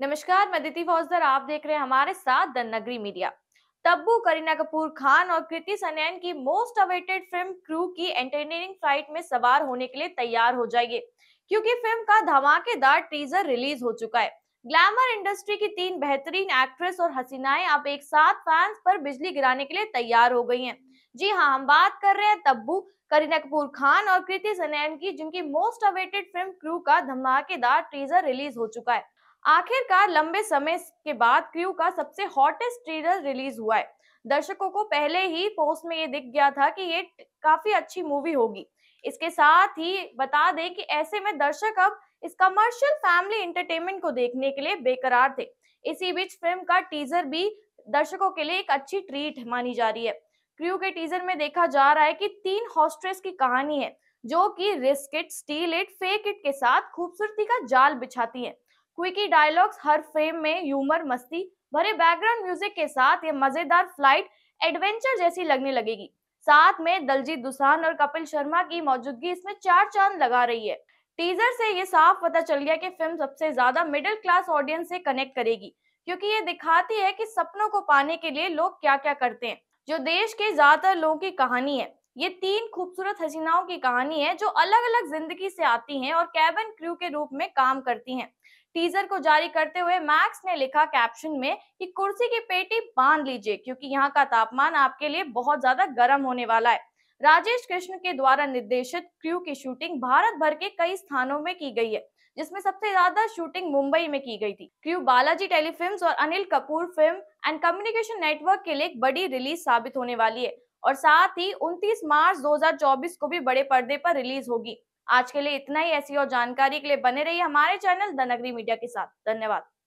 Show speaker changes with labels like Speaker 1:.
Speaker 1: नमस्कार मैं दिति फौजदार आप देख रहे हैं हमारे साथ द नगरी मीडिया तब्बू करीना कपूर खान और कृति सनैन की मोस्ट अवेटेड फिल्म क्रू की एंटरटेनिंग फ्लाइट में सवार होने के लिए तैयार हो जाइए क्योंकि फिल्म का धमाकेदार टीजर रिलीज हो चुका है ग्लैमर इंडस्ट्री की तीन बेहतरीन एक्ट्रेस और हसीनाएं अब एक साथ फैंस पर बिजली गिराने के लिए तैयार हो गई हैं। जी हाँ हम बात कर रहे हैं तब्बू करीना कपूर खान और कृति सनैन की जिनकी मोस्ट अवेटेड फिल्म क्रू का धमाकेदार टीजर रिलीज हो चुका है आखिरकार लंबे समय के बाद क्रू का सबसे हॉटेस्ट ट्रेलर रिलीज हुआ है दर्शकों को पहले ही पोस्ट में ये दिख गया था कि ये काफी अच्छी मूवी होगी इसके साथ ही बता दें कि ऐसे में दर्शक अब इस कमर्शियल फैमिली एंटरटेनमेंट को देखने के लिए बेकरार थे इसी बीच फिल्म का टीजर भी दर्शकों के लिए एक अच्छी ट्रीट मानी जा रही है क्रू के टीजर में देखा जा रहा है कि तीन हॉस्ट्रेस की कहानी है जो कि risk it steal it fake it के साथ खूबसूरती का जाल बिछाती है क्विकी डायलॉग्स हर फ्रेम में ह्यूमर मस्ती भरे बैकग्राउंड म्यूजिक के साथ ये मजेदार फ्लाइट एडवेंचर जैसी लगने लगेगी साथ में दलजीत दुसान और कपिल शर्मा की मौजूदगी इसमें चार चांद लगा रही है टीजर से ये साफ पता चल गया कि फिल्म सबसे ज्यादा मिडिल क्लास ऑडियंस से कनेक्ट करेगी क्योंकि ये दिखाती है कि सपनों को पाने के लिए लोग क्या क्या करते हैं जो देश के ज्यादातर लोगों की कहानी है ये तीन खूबसूरत हसीनाओं की कहानी है जो अलग अलग जिंदगी से आती हैं और कैबिन क्रू के रूप में काम करती हैं टीजर को जारी करते हुए मैक्स ने लिखा कैप्शन में कि कुर्सी की पेटी बांध लीजिए क्योंकि यहाँ का तापमान आपके लिए बहुत ज्यादा गर्म होने वाला है राजेश कृष्ण के द्वारा निर्देशित क्रू की शूटिंग भारत भर के कई स्थानों में की गई है जिसमें सबसे ज्यादा शूटिंग मुंबई में की गई थी क्रू बालाजी टेलीफिल्म्स और Anil Kapoor film and communication network के लिए एक बड़ी रिलीज साबित होने वाली है और साथ ही 29 मार्च 2024 को भी बड़े पर्दे पर रिलीज होगी आज के लिए इतना ही ऐसी और जानकारी के लिए बने रहिए हमारे चैनल द नगरी मीडिया के साथ धन्यवाद